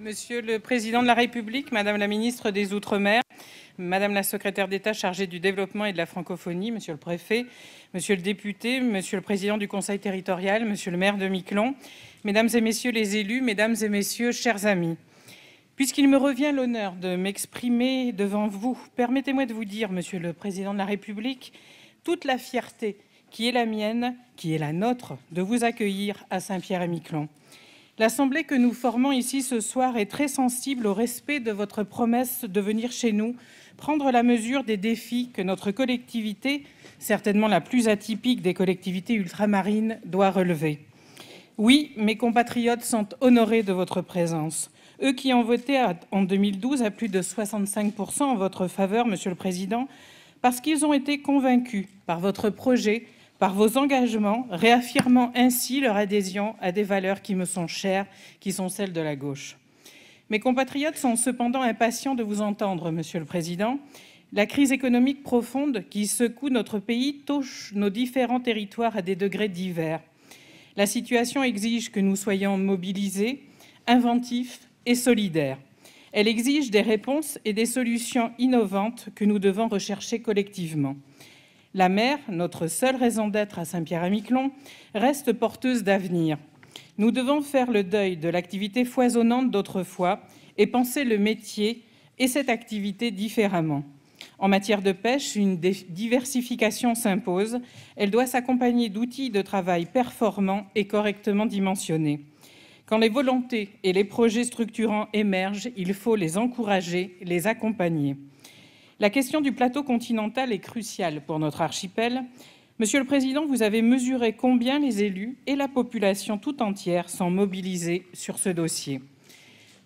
Monsieur le Président de la République, Madame la Ministre des Outre-mer, Madame la Secrétaire d'État chargée du développement et de la francophonie, Monsieur le Préfet, Monsieur le député, Monsieur le Président du Conseil territorial, Monsieur le maire de Miquelon, Mesdames et Messieurs les élus, Mesdames et Messieurs, chers amis. Puisqu'il me revient l'honneur de m'exprimer devant vous, permettez-moi de vous dire, Monsieur le Président de la République, toute la fierté qui est la mienne, qui est la nôtre, de vous accueillir à Saint-Pierre-et-Miquelon. L'Assemblée que nous formons ici ce soir est très sensible au respect de votre promesse de venir chez nous prendre la mesure des défis que notre collectivité, certainement la plus atypique des collectivités ultramarines, doit relever. Oui, mes compatriotes sont honorés de votre présence. Eux qui ont voté en 2012 à plus de 65% en votre faveur, Monsieur le Président, parce qu'ils ont été convaincus par votre projet par vos engagements, réaffirmant ainsi leur adhésion à des valeurs qui me sont chères, qui sont celles de la gauche. Mes compatriotes sont cependant impatients de vous entendre, Monsieur le Président. La crise économique profonde qui secoue notre pays touche nos différents territoires à des degrés divers. La situation exige que nous soyons mobilisés, inventifs et solidaires. Elle exige des réponses et des solutions innovantes que nous devons rechercher collectivement. La mer, notre seule raison d'être à Saint-Pierre-et-Miquelon, reste porteuse d'avenir. Nous devons faire le deuil de l'activité foisonnante d'autrefois et penser le métier et cette activité différemment. En matière de pêche, une diversification s'impose. Elle doit s'accompagner d'outils de travail performants et correctement dimensionnés. Quand les volontés et les projets structurants émergent, il faut les encourager, les accompagner. La question du plateau continental est cruciale pour notre archipel. Monsieur le Président, vous avez mesuré combien les élus et la population tout entière sont mobilisés sur ce dossier.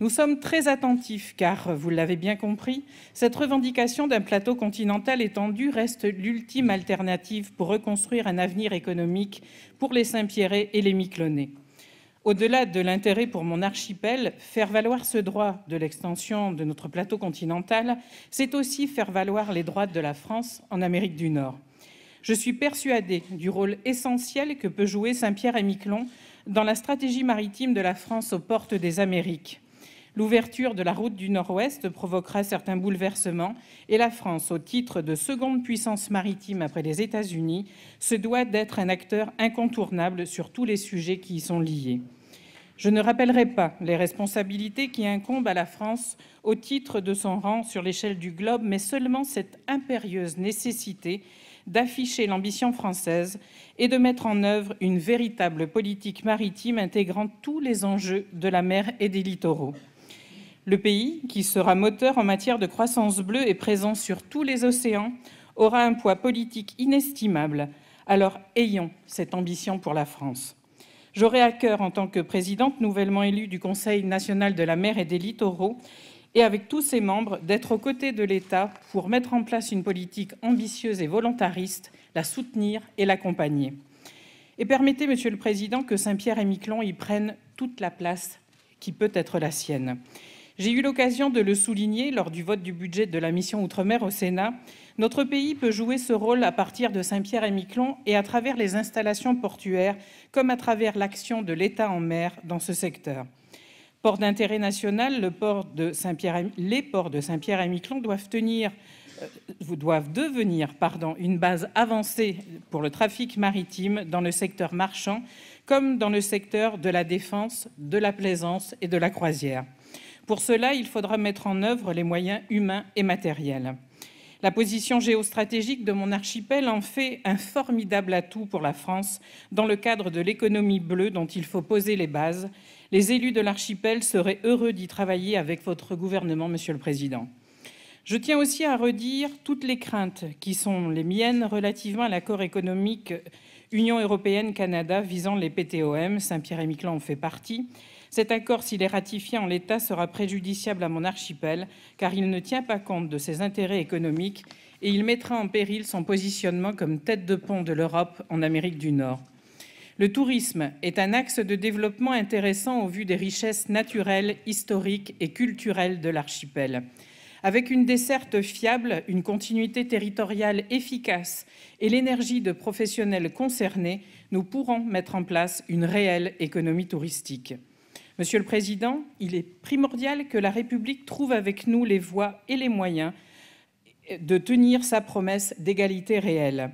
Nous sommes très attentifs car, vous l'avez bien compris, cette revendication d'un plateau continental étendu reste l'ultime alternative pour reconstruire un avenir économique pour les saint pierre et les Miquelonais. Au-delà de l'intérêt pour mon archipel, faire valoir ce droit de l'extension de notre plateau continental, c'est aussi faire valoir les droits de la France en Amérique du Nord. Je suis persuadée du rôle essentiel que peut jouer Saint-Pierre et Miquelon dans la stratégie maritime de la France aux portes des Amériques. L'ouverture de la route du Nord-Ouest provoquera certains bouleversements et la France, au titre de seconde puissance maritime après les États-Unis, se doit d'être un acteur incontournable sur tous les sujets qui y sont liés. Je ne rappellerai pas les responsabilités qui incombent à la France au titre de son rang sur l'échelle du globe, mais seulement cette impérieuse nécessité d'afficher l'ambition française et de mettre en œuvre une véritable politique maritime intégrant tous les enjeux de la mer et des littoraux. Le pays, qui sera moteur en matière de croissance bleue et présent sur tous les océans, aura un poids politique inestimable. Alors ayons cette ambition pour la France. J'aurai à cœur, en tant que présidente nouvellement élue du Conseil national de la mer et des littoraux, et avec tous ses membres, d'être aux côtés de l'État pour mettre en place une politique ambitieuse et volontariste, la soutenir et l'accompagner. Et permettez, Monsieur le Président, que Saint-Pierre et Miquelon y prennent toute la place qui peut être la sienne. J'ai eu l'occasion de le souligner lors du vote du budget de la mission Outre-mer au Sénat. Notre pays peut jouer ce rôle à partir de Saint-Pierre-et-Miquelon et à travers les installations portuaires, comme à travers l'action de l'État en mer dans ce secteur. Port d'intérêt national, le port de Saint les ports de Saint-Pierre-et-Miquelon doivent euh, devenir une base avancée pour le trafic maritime dans le secteur marchand comme dans le secteur de la défense, de la plaisance et de la croisière. Pour cela, il faudra mettre en œuvre les moyens humains et matériels. La position géostratégique de mon archipel en fait un formidable atout pour la France dans le cadre de l'économie bleue dont il faut poser les bases. Les élus de l'archipel seraient heureux d'y travailler avec votre gouvernement, Monsieur le Président. Je tiens aussi à redire toutes les craintes qui sont les miennes relativement à l'accord économique Union européenne-Canada visant les PTOM, Saint-Pierre et Miquelon en fait partie, cet accord, s'il est ratifié en l'état, sera préjudiciable à mon archipel, car il ne tient pas compte de ses intérêts économiques et il mettra en péril son positionnement comme tête de pont de l'Europe en Amérique du Nord. Le tourisme est un axe de développement intéressant au vu des richesses naturelles, historiques et culturelles de l'archipel. Avec une desserte fiable, une continuité territoriale efficace et l'énergie de professionnels concernés, nous pourrons mettre en place une réelle économie touristique. Monsieur le Président, il est primordial que la République trouve avec nous les voies et les moyens de tenir sa promesse d'égalité réelle.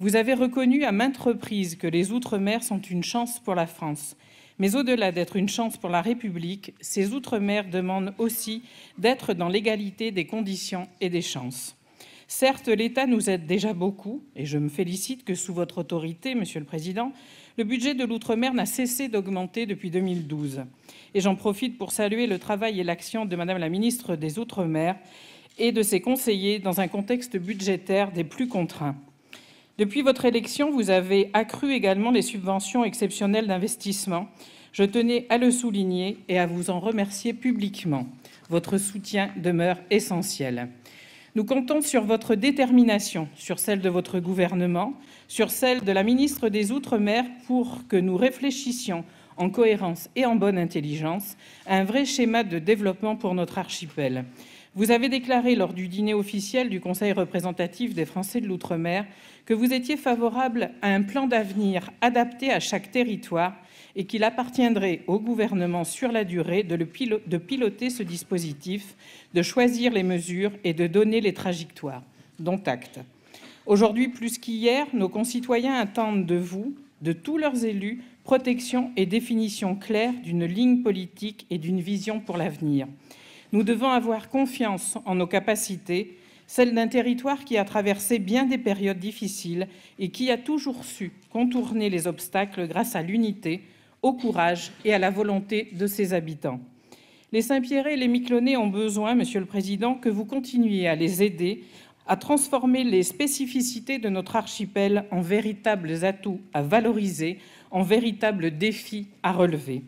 Vous avez reconnu à maintes reprises que les Outre-mer sont une chance pour la France. Mais au-delà d'être une chance pour la République, ces Outre-mer demandent aussi d'être dans l'égalité des conditions et des chances. Certes, l'État nous aide déjà beaucoup, et je me félicite que sous votre autorité, Monsieur le Président, le budget de l'outre-mer n'a cessé d'augmenter depuis 2012. Et j'en profite pour saluer le travail et l'action de Madame la ministre des Outre-mer et de ses conseillers dans un contexte budgétaire des plus contraints. Depuis votre élection, vous avez accru également les subventions exceptionnelles d'investissement. Je tenais à le souligner et à vous en remercier publiquement. Votre soutien demeure essentiel. Nous comptons sur votre détermination, sur celle de votre gouvernement, sur celle de la ministre des Outre-mer pour que nous réfléchissions en cohérence et en bonne intelligence à un vrai schéma de développement pour notre archipel. Vous avez déclaré lors du dîner officiel du Conseil représentatif des Français de l'Outre-mer que vous étiez favorable à un plan d'avenir adapté à chaque territoire et qu'il appartiendrait au gouvernement sur la durée de, piloter ce dispositif, de choisir les mesures et de donner les trajectoires, dont acte. Aujourd'hui plus qu'hier, nos concitoyens attendent de vous, de tous leurs élus, protection et définition claire d'une ligne politique et d'une vision pour l'avenir. Nous devons avoir confiance en nos capacités, celles d'un territoire qui a traversé bien des périodes difficiles et qui a toujours su contourner les obstacles grâce à l'unité, au courage et à la volonté de ses habitants. Les Saint-Pierre et les Miquelonais ont besoin, Monsieur le Président, que vous continuiez à les aider à transformer les spécificités de notre archipel en véritables atouts à valoriser, en véritables défis à relever.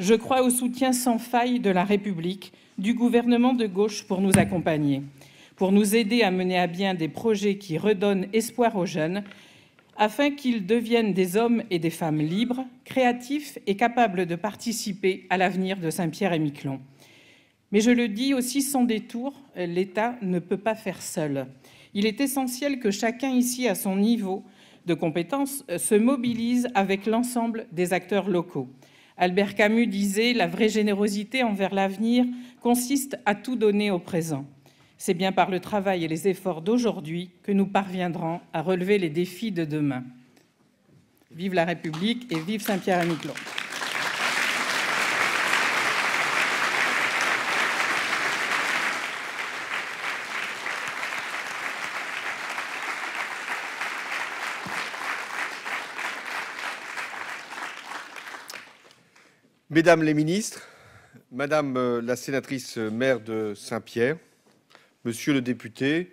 Je crois au soutien sans faille de la République, du gouvernement de gauche pour nous accompagner, pour nous aider à mener à bien des projets qui redonnent espoir aux jeunes afin qu'ils deviennent des hommes et des femmes libres, créatifs et capables de participer à l'avenir de Saint-Pierre et Miquelon. Mais je le dis aussi sans détour, l'État ne peut pas faire seul. Il est essentiel que chacun ici, à son niveau de compétence, se mobilise avec l'ensemble des acteurs locaux. Albert Camus disait La vraie générosité envers l'avenir consiste à tout donner au présent. C'est bien par le travail et les efforts d'aujourd'hui que nous parviendrons à relever les défis de demain. Vive la République et vive Saint-Pierre-et-Miquelon. Mesdames les ministres, Madame euh, la sénatrice euh, maire de Saint-Pierre, monsieur le député,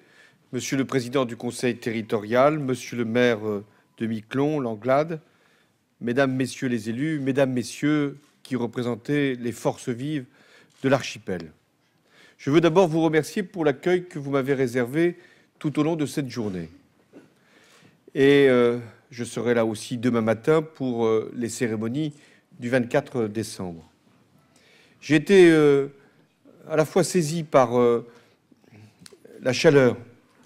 monsieur le président du conseil territorial, monsieur le maire euh, de Miquelon, Langlade, mesdames, messieurs les élus, mesdames, messieurs qui représentaient les forces vives de l'archipel. Je veux d'abord vous remercier pour l'accueil que vous m'avez réservé tout au long de cette journée. Et euh, je serai là aussi demain matin pour euh, les cérémonies du 24 décembre. J'ai été à la fois saisi par la chaleur,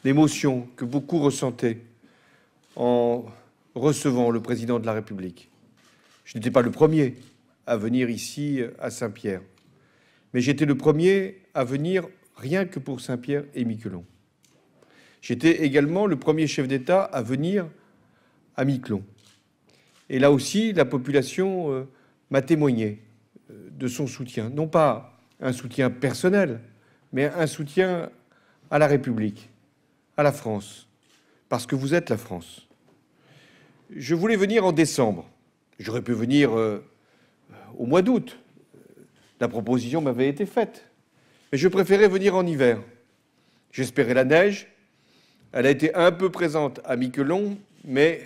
l'émotion que beaucoup ressentaient en recevant le président de la République. Je n'étais pas le premier à venir ici à Saint-Pierre, mais j'étais le premier à venir rien que pour Saint-Pierre et Miquelon. J'étais également le premier chef d'État à venir à Miquelon. Et là aussi, la population euh, m'a témoigné euh, de son soutien, non pas un soutien personnel, mais un soutien à la République, à la France, parce que vous êtes la France. Je voulais venir en décembre. J'aurais pu venir euh, euh, au mois d'août. La proposition m'avait été faite. Mais je préférais venir en hiver. J'espérais la neige. Elle a été un peu présente à Miquelon, mais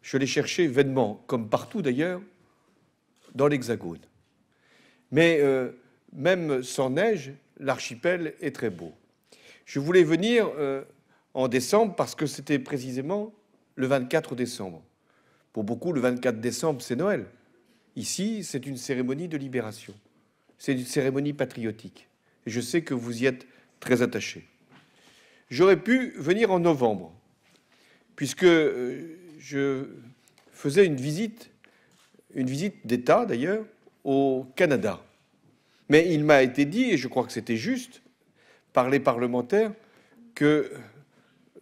je l'ai cherchée vainement, comme partout d'ailleurs, dans l'Hexagone. Mais euh, même sans neige, l'archipel est très beau. Je voulais venir euh, en décembre parce que c'était précisément le 24 décembre. Pour beaucoup, le 24 décembre, c'est Noël. Ici, c'est une cérémonie de libération. C'est une cérémonie patriotique. Et je sais que vous y êtes très attachés. J'aurais pu venir en novembre, puisque euh, je faisais une visite, une visite d'État d'ailleurs, au Canada. Mais il m'a été dit, et je crois que c'était juste, par les parlementaires que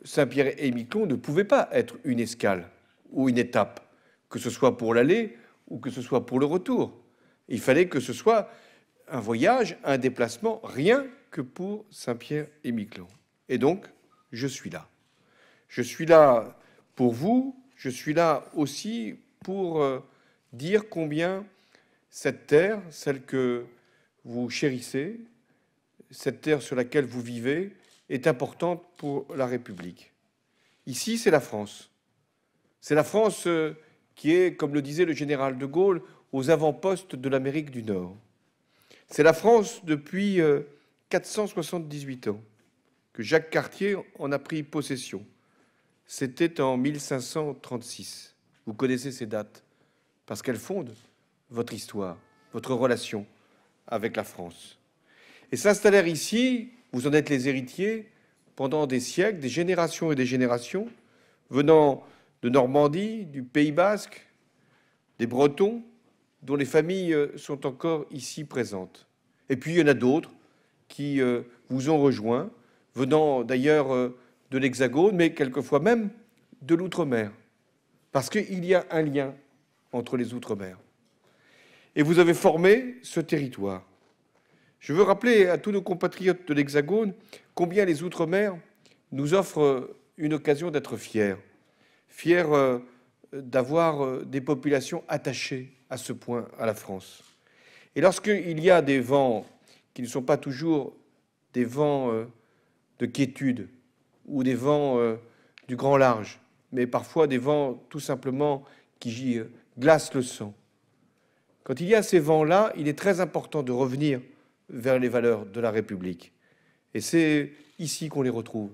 Saint-Pierre-et-Miquelon ne pouvait pas être une escale ou une étape, que ce soit pour l'aller ou que ce soit pour le retour. Il fallait que ce soit un voyage, un déplacement, rien que pour Saint-Pierre-et-Miquelon. Et donc, je suis là. Je suis là pour vous, je suis là aussi pour euh, dire combien cette terre, celle que vous chérissez, cette terre sur laquelle vous vivez est importante pour la République. Ici, c'est la France. C'est la France euh, qui est, comme le disait le général de Gaulle, aux avant-postes de l'Amérique du Nord. C'est la France depuis 478 euh, ans que Jacques Cartier en a pris possession. C'était en 1536. Vous connaissez ces dates parce qu'elles fondent votre histoire, votre relation avec la France et s'installèrent ici, vous en êtes les héritiers, pendant des siècles, des générations et des générations, venant de Normandie, du Pays basque, des Bretons, dont les familles euh, sont encore ici présentes. Et puis il y en a d'autres qui euh, vous ont rejoints, venant d'ailleurs euh, de l'Hexagone, mais quelquefois même de l'Outre-mer. Parce qu'il y a un lien entre les Outre-mer. Et vous avez formé ce territoire. Je veux rappeler à tous nos compatriotes de l'Hexagone combien les Outre-mer nous offrent une occasion d'être fiers, fiers euh, d'avoir euh, des populations attachées à ce point à la France. Et lorsqu'il y a des vents qui ne sont pas toujours des vents euh, de quiétude ou des vents du grand large, mais parfois des vents tout simplement qui glacent le sang, quand il y a ces vents-là, il est très important de revenir vers les valeurs de la République. Et c'est ici qu'on les retrouve,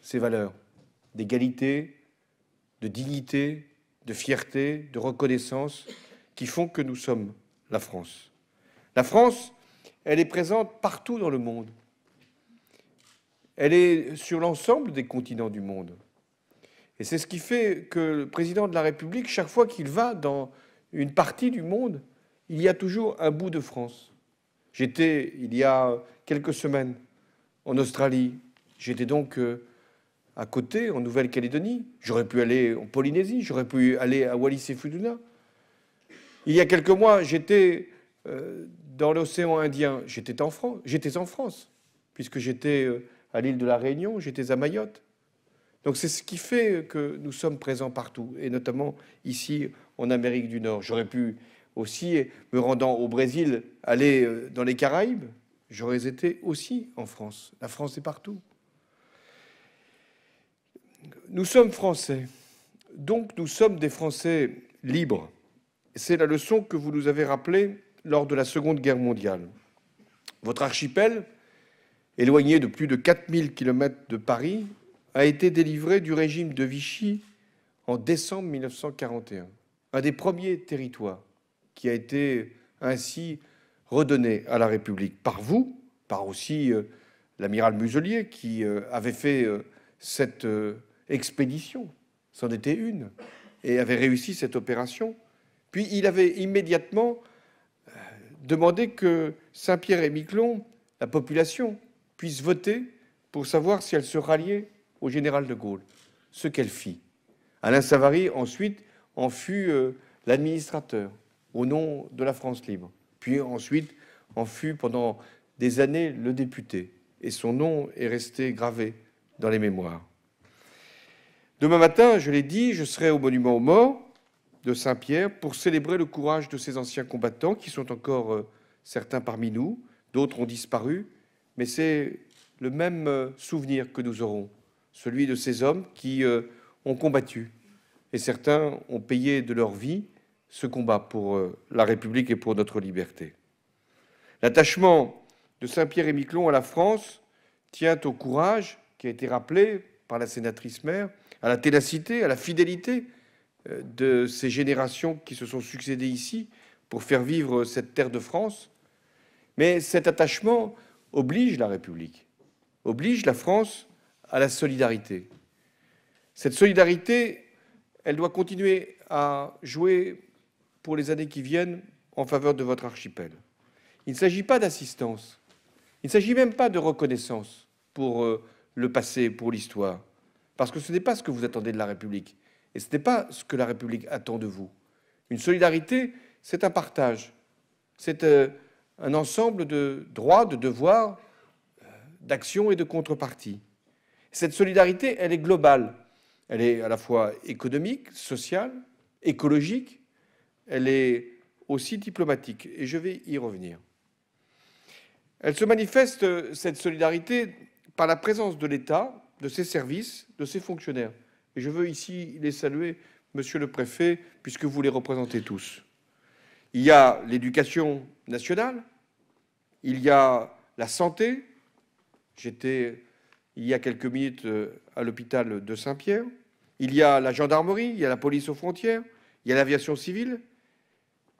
ces valeurs d'égalité, de dignité, de fierté, de reconnaissance, qui font que nous sommes la France. La France, elle est présente partout dans le monde. Elle est sur l'ensemble des continents du monde. Et c'est ce qui fait que le président de la République, chaque fois qu'il va dans une partie du monde, il y a toujours un bout de France. J'étais, il y a quelques semaines, en Australie. J'étais donc euh, à côté, en Nouvelle-Calédonie. J'aurais pu aller en Polynésie, j'aurais pu aller à Wallis et Futuna. Il y a quelques mois, j'étais euh, dans l'océan Indien. J'étais en, J'étais en France, puisque j'étais euh, à l'île de la Réunion, j'étais à Mayotte. Donc c'est ce qui fait que nous sommes présents partout, et notamment ici en Amérique du Nord. J'aurais pu aussi, me rendant au Brésil, aller euh, dans les Caraïbes, j'aurais été aussi en France. La France est partout. Nous sommes Français, donc nous sommes des Français libres. C'est la leçon que vous nous avez rappelée lors de la Seconde Guerre mondiale. Votre archipel, éloigné de plus de 4000 km de Paris, a été délivré du régime de Vichy en décembre 1941, un des premiers territoires qui a été ainsi redonné à la République par vous, par aussi euh, l'amiral Muselier qui euh, avait fait euh, cette expédition, c'en était une, et avait réussi cette opération. Puis il avait immédiatement demandé que Saint-Pierre et Miquelon, la population, puisse voter pour savoir si elle se ralliait au général de Gaulle, ce qu'elle fit. Alain Savary ensuite en fut l'administrateur au nom de la France libre. Puis ensuite, en fut pendant des années le député, et son nom est resté gravé dans les mémoires. Demain matin, je l'ai dit, je serai au monument aux morts de Saint-Pierre pour célébrer le courage de ces anciens combattants qui sont encore euh, certains parmi nous, d'autres ont disparu, mais c'est le même euh, souvenir que nous aurons, celui de ces hommes qui euh, ont combattu et certains ont payé de leur vie ce combat pour euh, la République et pour notre liberté. L'attachement de Saint-Pierre et Miquelon à la France tient au courage qui a été rappelé par la sénatrice mère, à la ténacité, à la fidélité euh, de ces générations qui se sont succédées ici pour faire vivre cette terre de France. Mais cet attachement oblige la République, oblige la France à la solidarité. Cette solidarité, elle doit continuer à jouer pour les années qui viennent en faveur de votre archipel. Il ne s'agit pas d'assistance, il ne s'agit même pas de reconnaissance pour euh, le passé, pour l'histoire, parce que ce n'est pas ce que vous attendez de la République, et ce n'est pas ce que la République attend de vous. Une solidarité, c'est un partage, c'est euh, un ensemble de droits, de devoirs, d'action euh, d'actions et de contreparties. Cette solidarité, elle est globale. Elle est à la fois économique, sociale, écologique, elle est aussi diplomatique, et je vais y revenir. Elle se manifeste, cette solidarité, par la présence de l'État, de ses services, de ses fonctionnaires. Et je veux ici les saluer, monsieur le préfet, puisque vous les représentez tous. Il y a l'éducation nationale, il y a la santé. J'étais il y a quelques minutes euh, à l'hôpital de Saint-Pierre. Il y a la gendarmerie, il y a la police aux frontières, il y a l'aviation civile,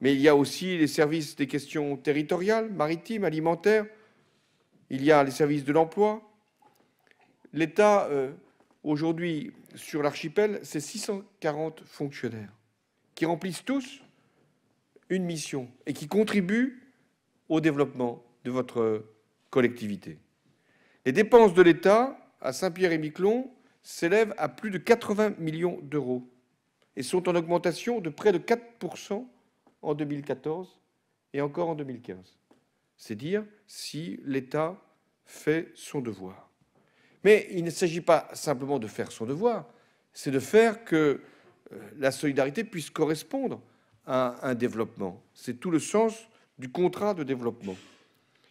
mais il y a aussi les services des questions territoriales, maritimes, alimentaires. Il y a les services de l'emploi. L'État, euh, aujourd'hui, sur l'archipel, c'est 640 fonctionnaires qui remplissent tous une mission et qui contribuent au développement de votre collectivité. Les dépenses de l'État à Saint-Pierre-et-Miquelon s'élèvent à plus de 80 millions d'euros et sont en augmentation de près de 4 en 2014 et encore en 2015. C'est dire si l'État fait son devoir. Mais il ne s'agit pas simplement de faire son devoir, c'est de faire que euh, la solidarité puisse correspondre à un développement. C'est tout le sens du contrat de développement.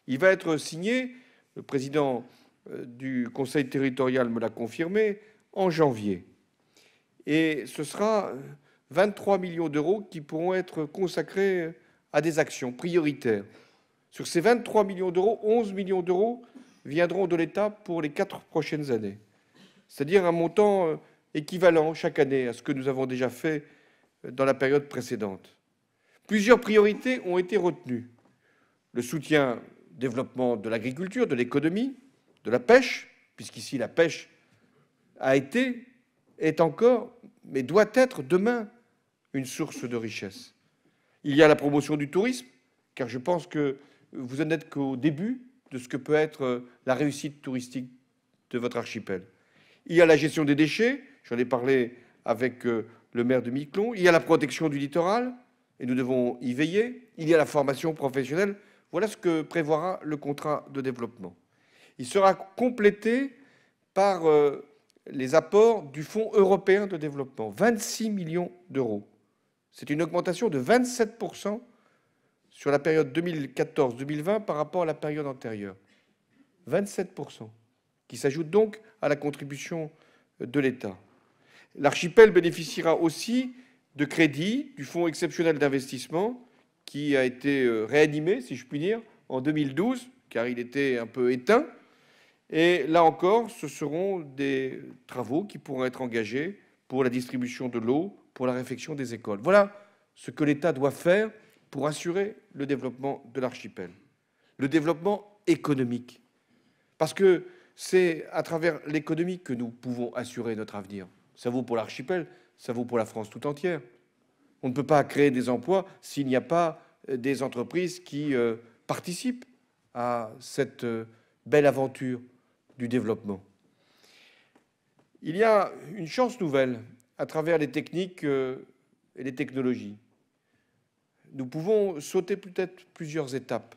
Il va être signé, le président euh, du Conseil territorial me l'a confirmé, en janvier. Et ce sera euh, 23 millions d'euros qui pourront être consacrés à des actions prioritaires. Sur ces 23 millions d'euros, 11 millions d'euros viendront de l'État pour les quatre prochaines années, c'est-à-dire un montant euh, équivalent chaque année à ce que nous avons déjà fait euh, dans la période précédente. Plusieurs priorités ont été retenues. Le soutien au développement de l'agriculture, de l'économie, de la pêche, puisqu'ici la pêche a été, est encore, mais doit être demain une source de richesse. Il y a la promotion du tourisme, car je pense que vous n'êtes qu'au début de ce que peut être euh, la réussite touristique de votre archipel. Il y a la gestion des déchets, j'en ai parlé avec euh, le maire de Miquelon. Il y a la protection du littoral, et nous devons y veiller. Il y a la formation professionnelle. Voilà ce que prévoira le contrat de développement. Il sera complété par euh, les apports du Fonds européen de développement, 26 millions d'euros. C'est une augmentation de 27% sur la période 2014-2020 par rapport à la période antérieure. 27%, qui s'ajoute donc à la contribution de l'État. L'archipel bénéficiera aussi de crédits du Fonds exceptionnel d'investissement qui a été euh, réanimé, si je puis dire, en 2012, car il était un peu éteint. Et là encore, ce seront des travaux qui pourront être engagés pour la distribution de l'eau, pour la réflexion des écoles. Voilà ce que l'État doit faire pour assurer le développement de l'archipel, le développement économique. Parce que c'est à travers l'économie que nous pouvons assurer notre avenir. Ça vaut pour l'archipel, ça vaut pour la France tout entière. On ne peut pas créer des emplois s'il n'y a pas euh, des entreprises qui euh, participent à cette euh, belle aventure du développement. Il y a une chance nouvelle à travers les techniques euh, et les technologies. Nous pouvons sauter peut-être plusieurs étapes.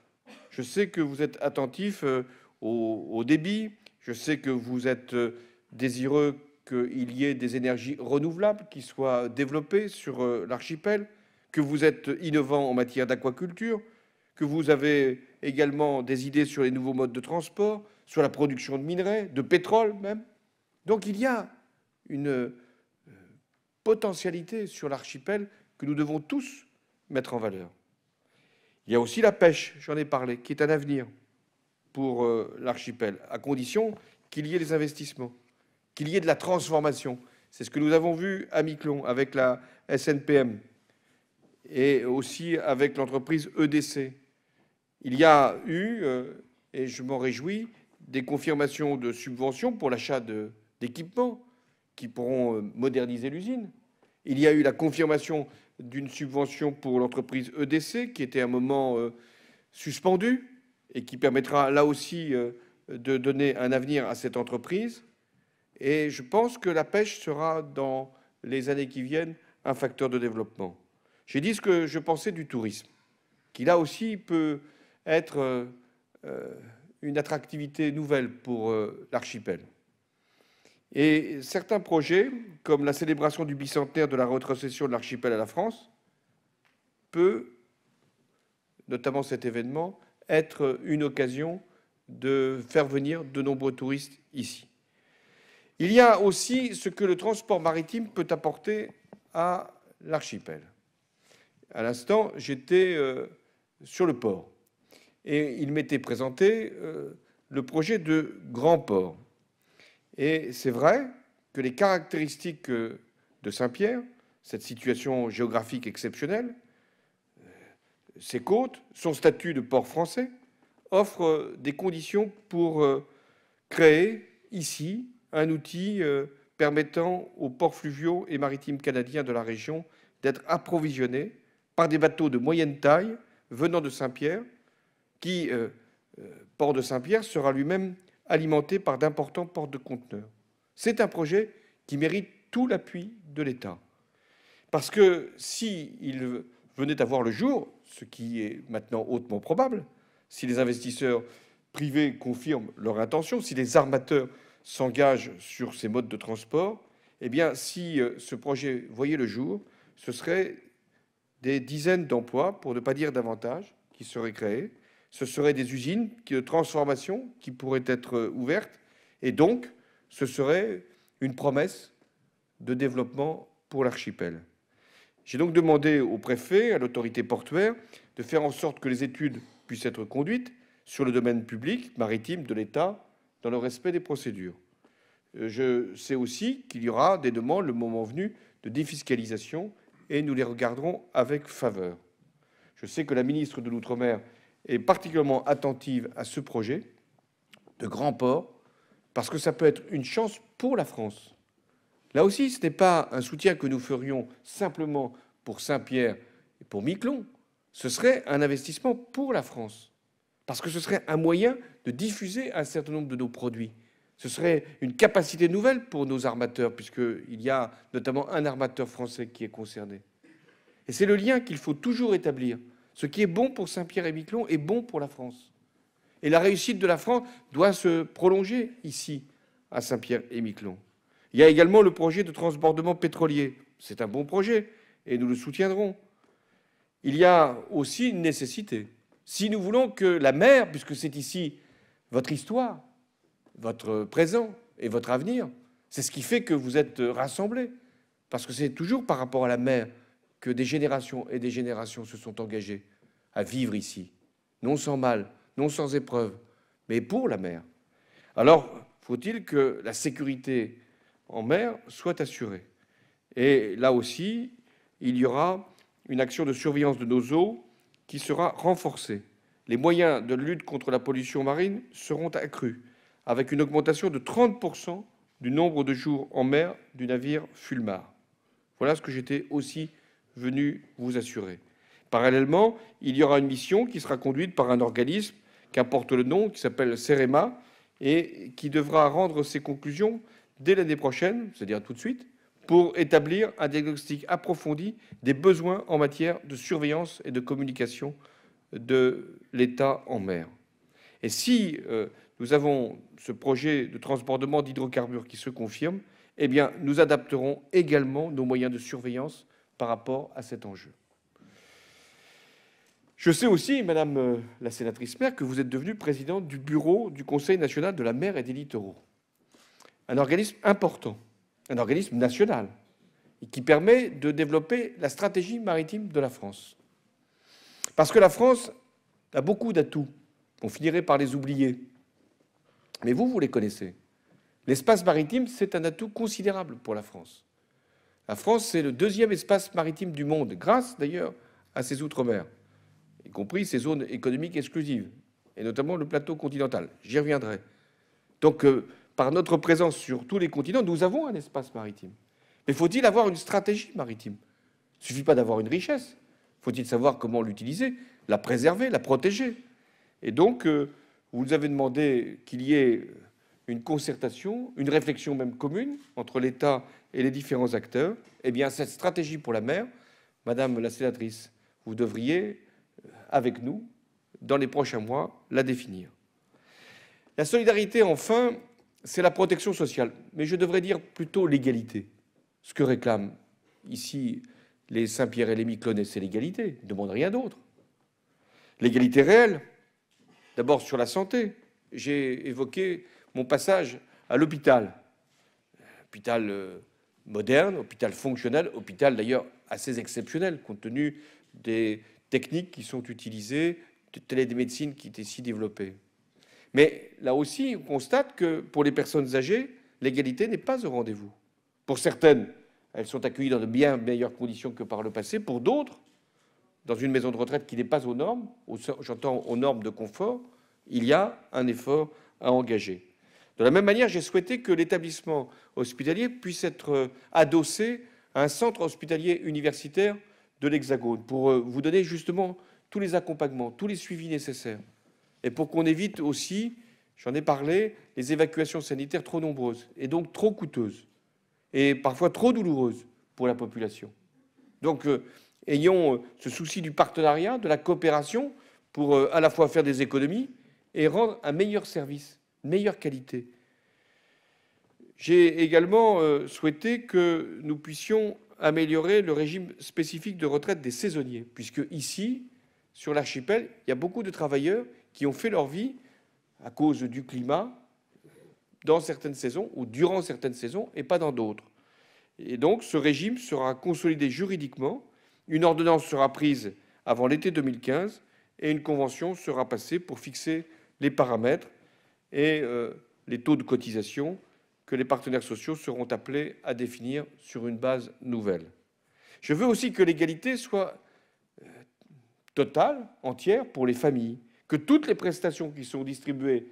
Je sais que vous êtes attentif euh, au, au débit, je sais que vous êtes euh, désireux qu'il y ait des énergies renouvelables qui soient développées sur l'archipel, que vous êtes innovant en matière d'aquaculture, que vous avez également des idées sur les nouveaux modes de transport, sur la production de minerais, de pétrole même. Donc il y a une potentialité sur l'archipel que nous devons tous mettre en valeur. Il y a aussi la pêche, j'en ai parlé, qui est un avenir pour euh, l'archipel, à condition qu'il y ait des investissements, qu'il y ait de la transformation. C'est ce que nous avons vu à Miquelon avec la SNPM et aussi avec l'entreprise EDC. Il y a eu, euh, et je m'en réjouis, des confirmations de subventions pour l'achat d'équipements qui pourront euh, moderniser l'usine. Il y a eu la confirmation d'une subvention pour l'entreprise EDC, qui était à un moment suspendu euh, suspendue et qui permettra là aussi euh, de donner un avenir à cette entreprise. Et je pense que la pêche sera dans les années qui viennent un facteur de développement. J'ai dit ce que je pensais du tourisme, qui là aussi peut être une attractivité nouvelle pour l'archipel. Et certains projets, comme la célébration du bicentenaire de la retrocession de l'archipel à la France, peut, notamment cet événement, être une occasion de faire venir de nombreux touristes ici. Il y a aussi ce que le transport maritime peut apporter à l'archipel. À l'instant, j'étais euh, sur le port et il m'était présenté euh, le projet de grand port. Et c'est vrai que les caractéristiques euh, de Saint-Pierre, cette situation géographique exceptionnelle, euh, ses côtes, son statut de port français, offrent euh, des conditions pour créer ici un outil permettant aux ports fluviaux et maritimes canadiens de la région d'être approvisionnés par des bateaux de moyenne taille venant de Saint-Pierre, qui, port de Saint-Pierre, sera lui-même alimenté par d'importants portes de conteneurs. C'est un projet qui mérite tout l'appui de l'État. Parce que s'il il venait à voir le jour, ce qui est maintenant hautement probable, si les investisseurs privés confirment leur intention, si les armateurs s'engagent sur ces modes de transport, eh bien, si euh, ce projet voyait le jour, ce seraient des dizaines d'emplois, pour ne pas dire davantage, qui seraient créés, ce seraient des usines de transformation qui pourraient être ouvertes, et donc ce serait une promesse de développement pour l'archipel. J'ai donc demandé au préfet, à l'autorité portuaire, de faire en sorte que les études puissent être conduites sur le domaine public maritime de l'État dans le respect des procédures. Euh, je sais aussi qu'il y aura des demandes le moment venu de défiscalisation et nous les regarderons avec faveur. Je sais que la ministre de l'Outre-mer est particulièrement attentive à ce projet de grand port, parce que ça peut être une chance pour la France. Là aussi, ce n'est pas un soutien que nous ferions simplement pour Saint-Pierre et pour Miquelon. Ce serait un investissement pour la France, parce que ce serait un moyen de diffuser un certain nombre de nos produits. Ce serait une capacité nouvelle pour nos armateurs, puisqu'il y a notamment un armateur français qui est concerné. Et c'est le lien qu'il faut toujours établir ce qui est bon pour Saint-Pierre et Miquelon est bon pour la France. Et la réussite de la France doit se prolonger ici, à Saint-Pierre et Miquelon. Il y a également le projet de transbordement pétrolier. C'est un bon projet et nous le soutiendrons. Il y a aussi une nécessité. Si nous voulons que la mer, puisque c'est ici votre histoire, votre présent et votre avenir, c'est ce qui fait que vous êtes rassemblés. Parce que c'est toujours par rapport à la mer que des générations et des générations se sont engagées à vivre ici, non sans mal, non sans épreuve, mais pour la mer. Alors, faut-il que la sécurité en mer soit assurée Et là aussi, il y aura une action de surveillance de nos eaux qui sera renforcée. Les moyens de lutte contre la pollution marine seront accrus, avec une augmentation de 30% du nombre de jours en mer du navire Fulmar. Voilà ce que j'étais aussi Venu vous assurer. Parallèlement, il y aura une mission qui sera conduite par un organisme qui apporte le nom, qui s'appelle CEREMA, et qui devra rendre ses conclusions dès l'année prochaine, c'est-à-dire tout de suite, pour établir un diagnostic approfondi des besoins en matière de surveillance et de communication de l'État en mer. Et si euh, nous avons ce projet de transbordement d'hydrocarbures qui se confirme, eh bien, nous adapterons également nos moyens de surveillance par rapport à cet enjeu. Je sais aussi, Madame euh, la sénatrice maire, que vous êtes devenue présidente du bureau du Conseil national de la mer et des littoraux, un organisme important, un organisme national, qui permet de développer la stratégie maritime de la France. Parce que la France a beaucoup d'atouts. On finirait par les oublier. Mais vous, vous les connaissez. L'espace maritime, c'est un atout considérable pour la France. La France, c'est le deuxième espace maritime du monde, grâce d'ailleurs à ses outre-mer, y compris ses zones économiques exclusives, et notamment le plateau continental. J'y reviendrai. Donc, euh, par notre présence sur tous les continents, nous avons un espace maritime. Mais faut-il avoir une stratégie maritime Il ne suffit pas d'avoir une richesse. Faut-il savoir comment l'utiliser, la préserver, la protéger Et donc, euh, vous nous avez demandé qu'il y ait une concertation, une réflexion même commune entre l'État et les différents acteurs, eh bien, cette stratégie pour la mer, Madame la sénatrice, vous devriez, euh, avec nous, dans les prochains mois, la définir. La solidarité, enfin, c'est la protection sociale, mais je devrais dire plutôt l'égalité. Ce que réclament ici les Saint-Pierre et les Miquelonais, c'est l'égalité, ils ne demandent rien d'autre. L'égalité réelle, d'abord sur la santé. J'ai évoqué mon passage à l'hôpital, euh, moderne, hôpital fonctionnel, hôpital d'ailleurs assez exceptionnel compte tenu des techniques qui sont utilisées, de médecine qui est si développée. Mais là aussi, on constate que pour les personnes âgées, l'égalité n'est pas au rendez-vous. Pour certaines, elles sont accueillies dans de bien meilleures conditions que par le passé. Pour d'autres, dans une maison de retraite qui n'est pas aux normes, j'entends aux normes de confort, il y a un effort à engager. De la même manière, j'ai souhaité que l'établissement hospitalier puisse être euh, adossé à un centre hospitalier universitaire de l'Hexagone pour euh, vous donner justement tous les accompagnements, tous les suivis nécessaires. Et pour qu'on évite aussi, j'en ai parlé, les évacuations sanitaires trop nombreuses et donc trop coûteuses et parfois trop douloureuses pour la population. Donc, euh, ayons ce souci du partenariat, de la coopération pour à la fois faire des économies et rendre un meilleur service meilleure qualité. J'ai également euh, souhaité que nous puissions améliorer le régime spécifique de retraite des saisonniers, puisque ici, sur l'archipel, il y a beaucoup de travailleurs qui ont fait leur vie à cause du climat dans certaines saisons ou durant certaines saisons et pas dans d'autres. Et donc ce régime sera consolidé juridiquement, une ordonnance sera prise avant l'été 2015 et une convention sera passée pour fixer les paramètres et euh, les taux de cotisation que les partenaires sociaux seront appelés à définir sur une base nouvelle. Je veux aussi que l'égalité soit euh, totale, entière, pour les familles, que toutes les prestations qui sont distribuées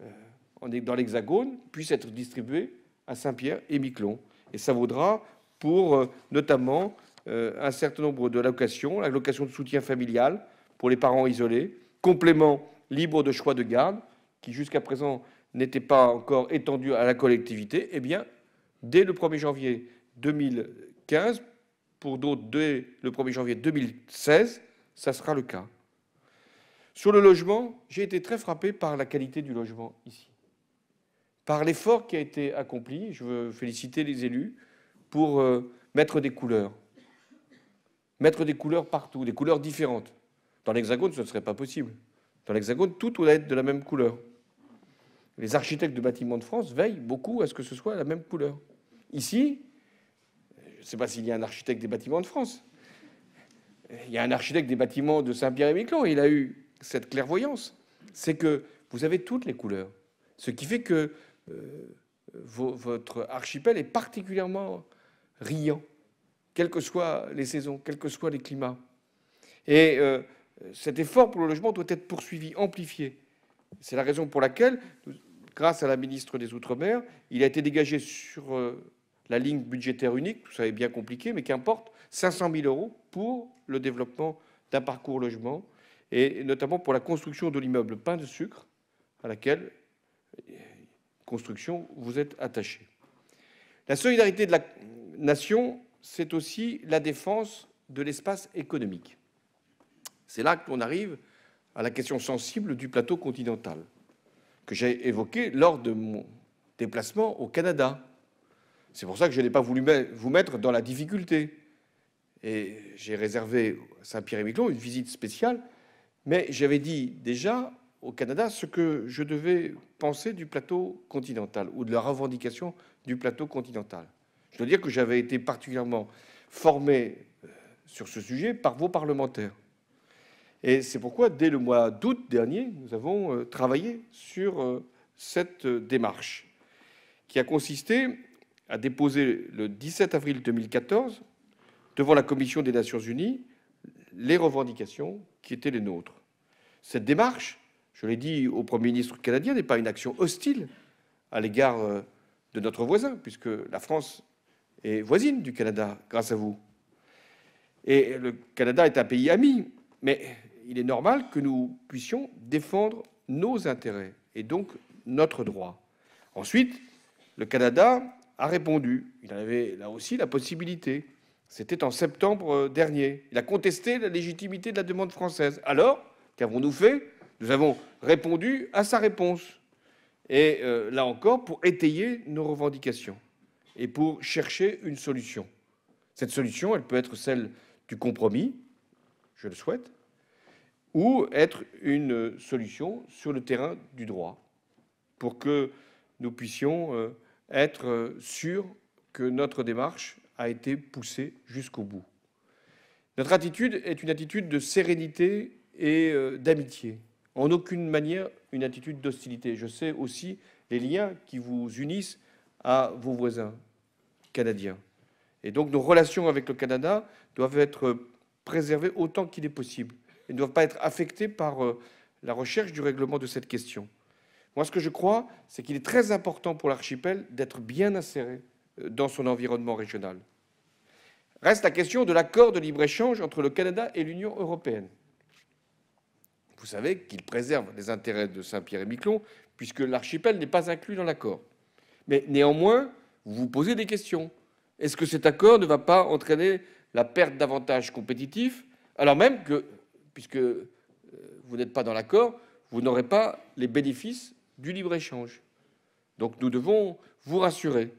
euh, dans l'Hexagone puissent être distribuées à Saint-Pierre et Miquelon. Et ça vaudra pour notamment un certain nombre de locations, la location de soutien familial pour les parents isolés, complément libre de choix de garde, qui jusqu'à présent n'était pas encore étendue à la collectivité, eh bien, dès le 1er janvier 2015, pour d'autres dès le 1er janvier 2016, ça sera le cas. Sur le logement, j'ai été très frappé par la qualité du logement ici, par l'effort qui a été accompli. Je veux féliciter les élus pour euh, mettre des couleurs, mettre des couleurs partout, des couleurs différentes. Dans l'Hexagone, ce ne serait pas possible. Dans l'Hexagone, tout doit être de la même couleur les architectes de bâtiments de France veillent beaucoup à ce que ce soit la même couleur. Ici, je ne sais pas s'il y a un architecte des bâtiments de France. Il y a un architecte des bâtiments de Saint-Pierre-et-Miquelon. Il a eu cette clairvoyance. C'est que vous avez toutes les couleurs. Ce qui fait que euh, votre archipel est particulièrement riant, quelles que soient les saisons, quels que soient les climats. Et euh, cet effort pour le logement doit être poursuivi, amplifié. C'est la raison pour laquelle grâce à la ministre des Outre-mer. Il a été dégagé sur euh, la ligne budgétaire unique, vous savez est bien compliqué, mais qu'importe, 500 000 euros pour le développement d'un parcours logement et notamment pour la construction de l'immeuble Pain de Sucre, à laquelle euh, construction vous êtes attaché. La solidarité de la nation, c'est aussi la défense de l'espace économique. C'est là qu'on arrive à la question sensible du plateau continental que j'ai évoqué lors de mon déplacement au Canada. C'est pour ça que je n'ai pas voulu vous mettre dans la difficulté. Et j'ai réservé à Saint-Pierre-et-Miquelon une visite spéciale, mais j'avais dit déjà au Canada ce que je devais penser du plateau continental ou de la revendication du plateau continental. Je dois dire que j'avais été particulièrement formé euh, sur ce sujet par vos parlementaires. Et c'est pourquoi, dès le mois d'août dernier, nous avons euh, travaillé sur euh, cette euh, démarche, qui a consisté à déposer le 17 avril 2014, devant la Commission des Nations Unies, les revendications qui étaient les nôtres. Cette démarche, je l'ai dit au Premier ministre canadien, n'est pas une action hostile à l'égard de notre voisin, puisque la France est voisine du Canada grâce à vous. Et le Canada est un pays ami, mais il est normal que nous puissions défendre nos intérêts et donc notre droit. Ensuite, le Canada a répondu. Il avait là aussi la possibilité. C'était en septembre euh, dernier. Il a contesté la légitimité de la demande française. Alors, qu'avons-nous fait Nous avons répondu à sa réponse. Et euh, là encore, pour étayer nos revendications et pour chercher une solution. Cette solution, elle peut être celle du compromis, je le souhaite, ou être une solution sur le terrain du droit pour que nous puissions euh, être euh, sûrs que notre démarche a été poussée jusqu'au bout. Notre attitude est une attitude de sérénité et euh, d'amitié, en aucune manière une attitude d'hostilité. Je sais aussi les liens qui vous unissent à vos voisins canadiens. Et donc nos relations avec le Canada doivent être préservées autant qu'il est possible. Ils ne doivent pas être affectés par euh, la recherche du règlement de cette question. Moi, ce que je crois, c'est qu'il est très important pour l'archipel d'être bien inséré euh, dans son environnement régional. Reste la question de l'accord de libre-échange entre le Canada et l'Union européenne. Vous savez qu'il préserve les intérêts de Saint-Pierre et Miquelon, puisque l'archipel n'est pas inclus dans l'accord. Mais néanmoins, vous vous posez des questions. Est-ce que cet accord ne va pas entraîner la perte d'avantages compétitifs, alors même que puisque euh, vous n'êtes pas dans l'accord, vous n'aurez pas les bénéfices du libre-échange. Donc nous devons vous rassurer.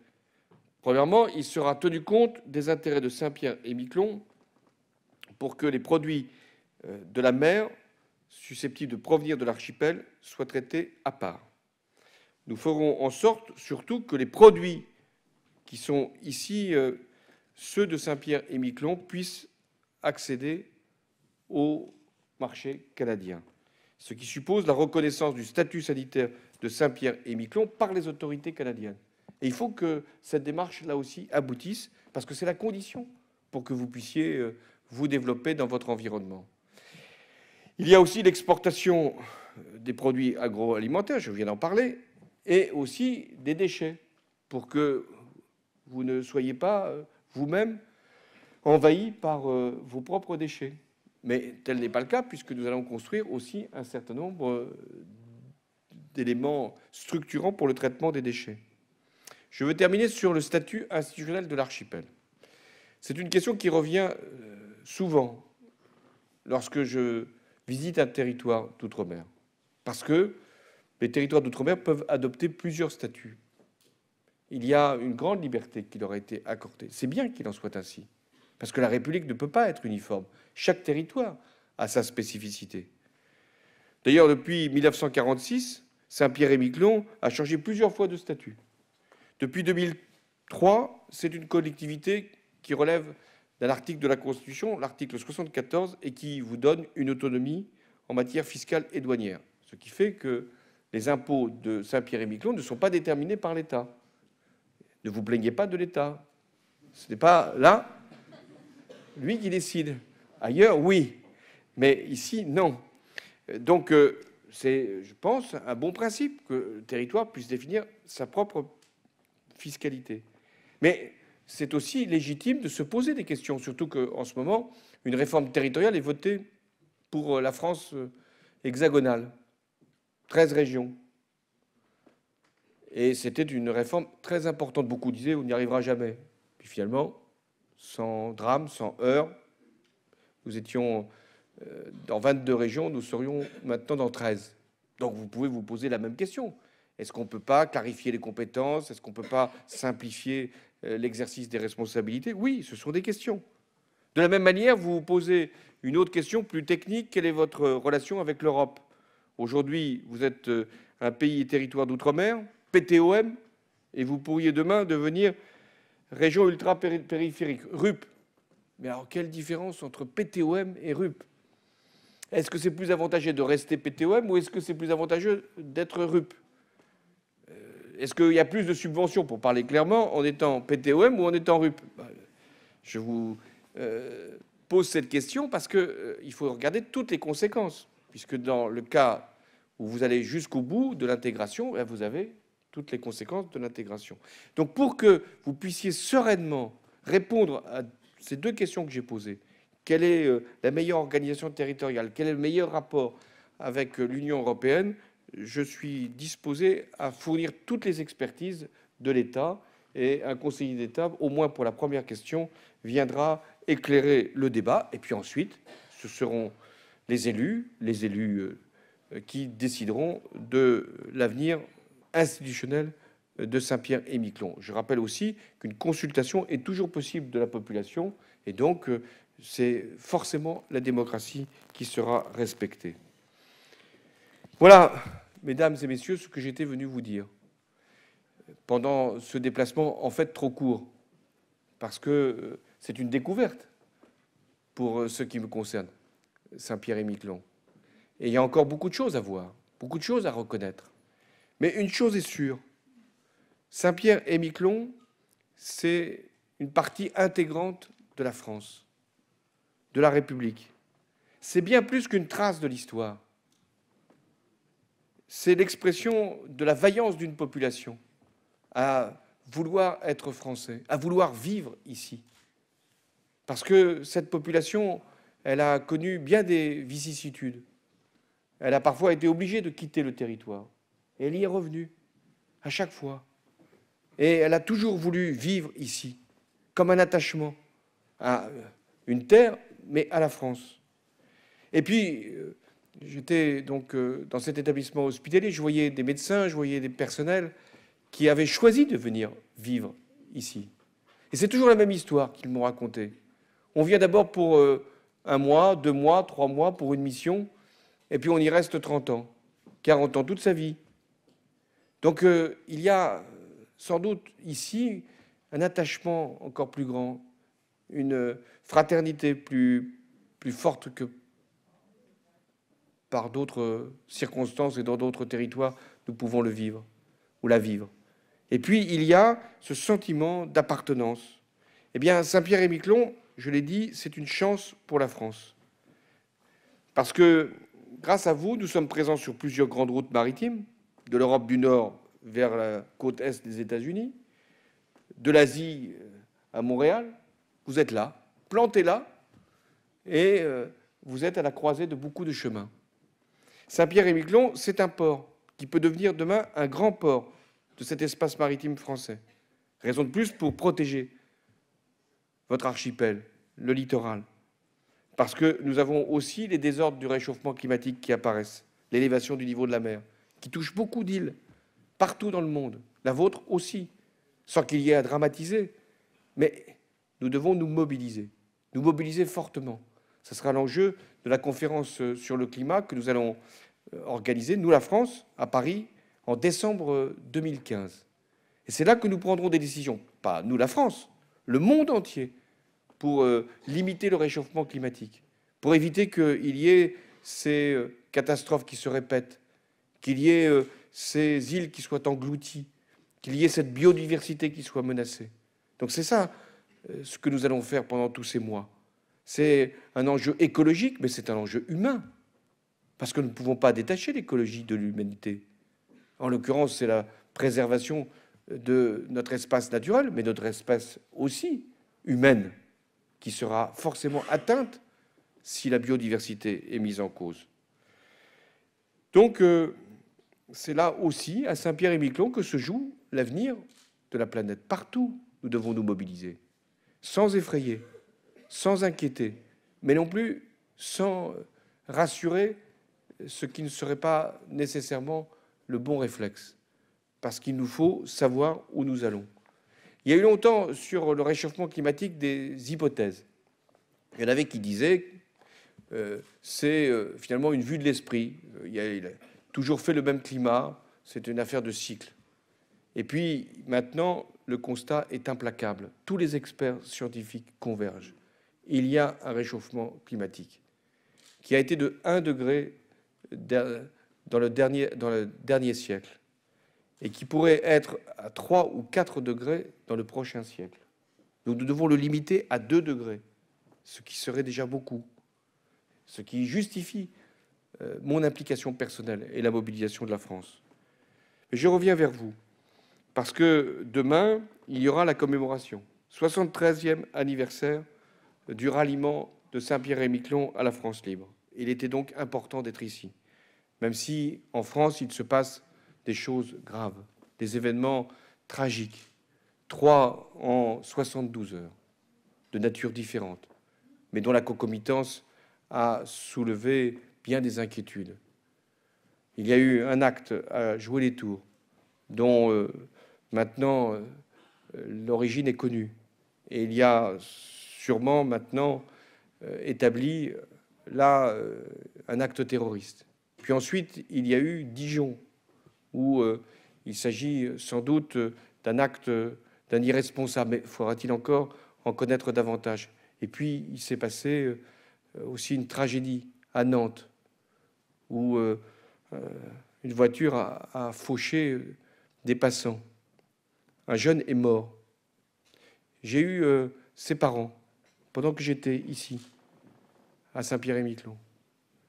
Premièrement, il sera tenu compte des intérêts de Saint-Pierre et Miquelon pour que les produits euh, de la mer susceptibles de provenir de l'archipel soient traités à part. Nous ferons en sorte surtout que les produits qui sont ici, euh, ceux de Saint-Pierre et Miquelon, puissent accéder au marché canadien, ce qui suppose la reconnaissance du statut sanitaire de Saint-Pierre et Miquelon par les autorités canadiennes. Et il faut que cette démarche, là aussi, aboutisse, parce que c'est la condition pour que vous puissiez euh, vous développer dans votre environnement. Il y a aussi l'exportation des produits agroalimentaires, je viens d'en parler, et aussi des déchets, pour que vous ne soyez pas euh, vous-même envahi par euh, vos propres déchets. Mais tel n'est pas le cas, puisque nous allons construire aussi un certain nombre euh, d'éléments structurants pour le traitement des déchets. Je veux terminer sur le statut institutionnel de l'archipel. C'est une question qui revient euh, souvent lorsque je visite un territoire d'outre-mer, parce que les territoires d'outre-mer peuvent adopter plusieurs statuts. Il y a une grande liberté qui leur a été accordée. C'est bien qu'il en soit ainsi. Parce que la République ne peut pas être uniforme. Chaque territoire a sa spécificité. D'ailleurs, depuis 1946, Saint-Pierre et Miquelon a changé plusieurs fois de statut. Depuis 2003, c'est une collectivité qui relève d'un article de la Constitution, l'article 74, et qui vous donne une autonomie en matière fiscale et douanière. Ce qui fait que les impôts de Saint-Pierre et Miquelon ne sont pas déterminés par l'État. Ne vous plaignez pas de l'État. Ce n'est pas là lui qui décide. Ailleurs, oui, mais ici, non. Euh, donc, euh, c'est, je pense, un bon principe que le territoire puisse définir sa propre fiscalité. Mais c'est aussi légitime de se poser des questions, surtout qu'en ce moment, une réforme territoriale est votée pour euh, la France hexagonale, 13 régions. Et c'était une réforme très importante. Beaucoup disaient on n'y arrivera jamais. Puis finalement, sans drame, sans heurts. Nous étions euh, dans 22 régions, nous serions maintenant dans 13. Donc vous pouvez vous poser la même question. Est-ce qu'on ne peut pas clarifier les compétences Est-ce qu'on ne peut pas simplifier euh, l'exercice des responsabilités Oui, ce sont des questions. De la même manière, vous vous posez une autre question plus technique. Quelle est votre relation avec l'Europe Aujourd'hui, vous êtes euh, un pays et territoire d'outre-mer, PTOM, et vous pourriez demain devenir Région ultra-périphérique, RUP. Mais alors, quelle différence entre PTOM et RUP Est-ce que c'est plus avantageux de rester PTOM ou est-ce que c'est plus avantageux d'être RUP euh, Est-ce qu'il y a plus de subventions, pour parler clairement, en étant PTOM ou en étant RUP bah, Je vous euh, pose cette question parce qu'il euh, il faut regarder toutes les conséquences, puisque dans le cas où vous allez jusqu'au bout de l'intégration, eh, vous avez toutes les conséquences de l'intégration. Donc pour que vous puissiez sereinement répondre à ces deux questions que j'ai posées, quelle est euh, la meilleure organisation territoriale, quel est le meilleur rapport avec euh, l'Union européenne, je suis disposé à fournir toutes les expertises de l'État et un conseiller d'État, au moins pour la première question, viendra éclairer le débat. Et puis ensuite, ce seront les élus, les élus euh, qui décideront de l'avenir institutionnel euh, de Saint-Pierre et Miquelon. Je rappelle aussi qu'une consultation est toujours possible de la population et donc euh, c'est forcément la démocratie qui sera respectée. Voilà, mesdames et messieurs, ce que j'étais venu vous dire pendant ce déplacement en fait trop court, parce que euh, c'est une découverte pour ce qui me concerne, Saint-Pierre et Miquelon. Et il y a encore beaucoup de choses à voir, beaucoup de choses à reconnaître. Mais une chose est sûre, Saint-Pierre et Miquelon, c'est une partie intégrante de la France, de la République. C'est bien plus qu'une trace de l'histoire. C'est l'expression de la vaillance d'une population à vouloir être français, à vouloir vivre ici. Parce que cette population, elle a connu bien des vicissitudes. Elle a parfois été obligée de quitter le territoire elle y est revenue, à chaque fois. Et elle a toujours voulu vivre ici, comme un attachement à euh, une terre, mais à la France. Et puis, euh, j'étais donc euh, dans cet établissement hospitalier, je voyais des médecins, je voyais des personnels qui avaient choisi de venir vivre ici. Et c'est toujours la même histoire qu'ils m'ont racontée. On vient d'abord pour un mois, deux mois, trois mois pour une mission, et puis on y reste 30 ans, 40 ans toute sa vie. Donc euh, il y a sans doute ici un attachement encore plus grand, une fraternité plus, plus forte que par d'autres circonstances et dans d'autres territoires, nous pouvons le vivre ou la vivre. Et puis il y a ce sentiment d'appartenance. Eh bien, Saint-Pierre et Miquelon, je l'ai dit, c'est une chance pour la France. Parce que grâce à vous, nous sommes présents sur plusieurs grandes routes maritimes, de l'Europe du Nord vers la côte est des États-Unis, de l'Asie euh, à Montréal, vous êtes là, planté là, et euh, vous êtes à la croisée de beaucoup de chemins. Saint-Pierre-et-Miquelon, c'est un port qui peut devenir demain un grand port de cet espace maritime français. Raison de plus pour protéger votre archipel, le littoral. Parce que nous avons aussi les désordres du réchauffement climatique qui apparaissent, l'élévation du niveau de la mer, qui touche beaucoup d'îles partout dans le monde, la vôtre aussi, sans qu'il y ait à dramatiser. Mais nous devons nous mobiliser, nous mobiliser fortement. Ce sera l'enjeu de la conférence sur le climat que nous allons euh, organiser, nous la France, à Paris, en décembre 2015. Euh, Et c'est là que nous prendrons des décisions, pas nous la France, le monde entier, pour euh, limiter le réchauffement climatique, pour éviter qu'il y ait ces catastrophes qui se répètent, qu'il y ait euh, ces îles qui soient englouties, qu'il y ait cette biodiversité qui soit menacée. Donc c'est ça euh, ce que nous allons faire pendant tous ces mois. C'est un enjeu écologique, mais c'est un enjeu humain, parce que nous ne pouvons pas détacher l'écologie de l'humanité. En l'occurrence, c'est la préservation de notre espace naturel, mais notre espace aussi humaine, qui sera forcément atteinte si la biodiversité est mise en cause. Donc, euh, c'est là aussi, à Saint-Pierre-et-Miquelon, que se joue l'avenir de la planète. Partout, nous devons nous mobiliser, sans effrayer, sans inquiéter, mais non plus sans rassurer ce qui ne serait pas nécessairement le bon réflexe, parce qu'il nous faut savoir où nous allons. Il y a eu longtemps sur le réchauffement climatique des hypothèses. Il y en avait qui disaient euh, c'est euh, finalement une vue de l'esprit. Euh, il y a toujours fait le même climat, c'est une affaire de cycle. Et puis maintenant, le constat est implacable. Tous les experts scientifiques convergent. Il y a un réchauffement climatique qui a été de 1 degré dans le dernier, dans le dernier siècle et qui pourrait être à 3 ou 4 degrés dans le prochain siècle. Donc nous devons le limiter à 2 degrés, ce qui serait déjà beaucoup, ce qui justifie euh, mon implication personnelle et la mobilisation de la France. je reviens vers vous, parce que demain, il y aura la commémoration, 73e anniversaire du ralliement de Saint-Pierre et Miquelon à la France libre. Il était donc important d'être ici, même si en France, il se passe des choses graves, des événements tragiques, trois en 72 heures, de nature différente, mais dont la concomitance a soulevé bien des inquiétudes. Il y a eu un acte à jouer les tours, dont euh, maintenant euh, l'origine est connue. Et il y a sûrement maintenant euh, établi là un acte terroriste. Puis ensuite, il y a eu Dijon, où il s'agit sans doute d'un acte d'un irresponsable, mais faudra-t-il encore en connaître davantage. Et puis, il s'est passé aussi une tragédie à Nantes, ou euh, euh, une voiture a, fauché euh, des passants. Un jeune est mort. J'ai eu ses parents pendant que j'étais ici, à Saint-Pierre-et-Miquelon.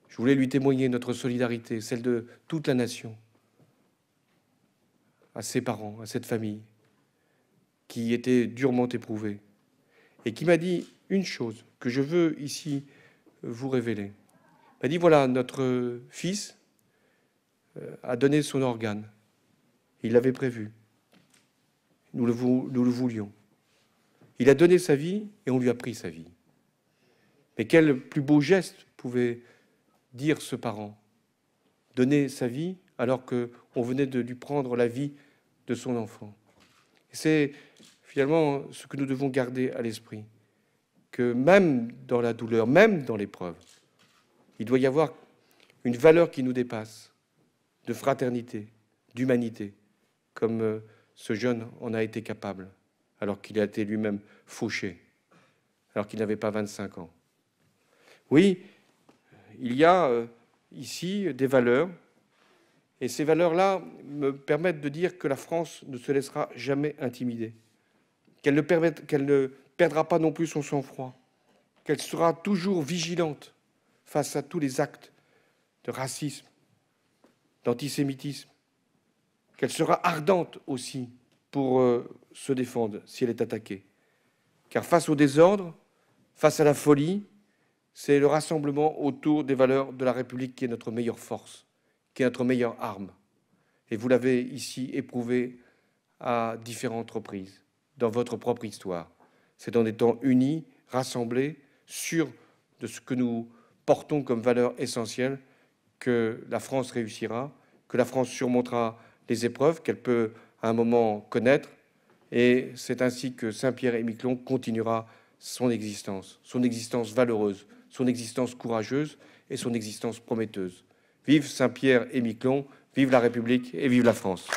Je voulais lui témoigner notre solidarité, celle de toute la nation, à ses parents, à cette famille, qui était durement éprouvée, et qui m'a dit une chose que je veux ici vous révéler a dit, voilà, notre fils euh, a donné son organe. Il l'avait prévu. Nous le, nous le voulions. Il a donné sa vie et on lui a pris sa vie. Mais quel plus beau geste pouvait dire ce parent Donner sa vie alors qu'on venait de lui prendre la vie de son enfant. C'est finalement ce que nous devons garder à l'esprit, que même dans la douleur, même dans l'épreuve, il doit y avoir une valeur qui nous dépasse, de fraternité, d'humanité, comme euh, ce jeune en a été capable, alors qu'il a été lui-même fauché, alors qu'il n'avait pas 25 ans. Oui, il y a euh, ici des valeurs, et ces valeurs-là me permettent de dire que la France ne se laissera jamais intimider, qu'elle ne, qu'elle ne perdra pas non plus son sang-froid, qu'elle sera toujours vigilante, face à tous les actes de racisme, d'antisémitisme, qu'elle sera ardente aussi pour euh, se défendre si elle est attaquée. Car face au désordre, face à la folie, c'est le rassemblement autour des valeurs de la République qui est notre meilleure force, qui est notre meilleure arme. Et vous l'avez ici éprouvé à différentes reprises, dans votre propre histoire. C'est en étant unis, rassemblés, sûrs de ce que nous portons comme valeur essentielle que la France réussira, que la France surmontera les épreuves qu'elle peut à un moment connaître. Et c'est ainsi que Saint-Pierre et Miquelon continuera son existence, son existence valeureuse, son existence courageuse et son existence prometteuse. Vive Saint-Pierre et Miquelon, vive la République et vive la France.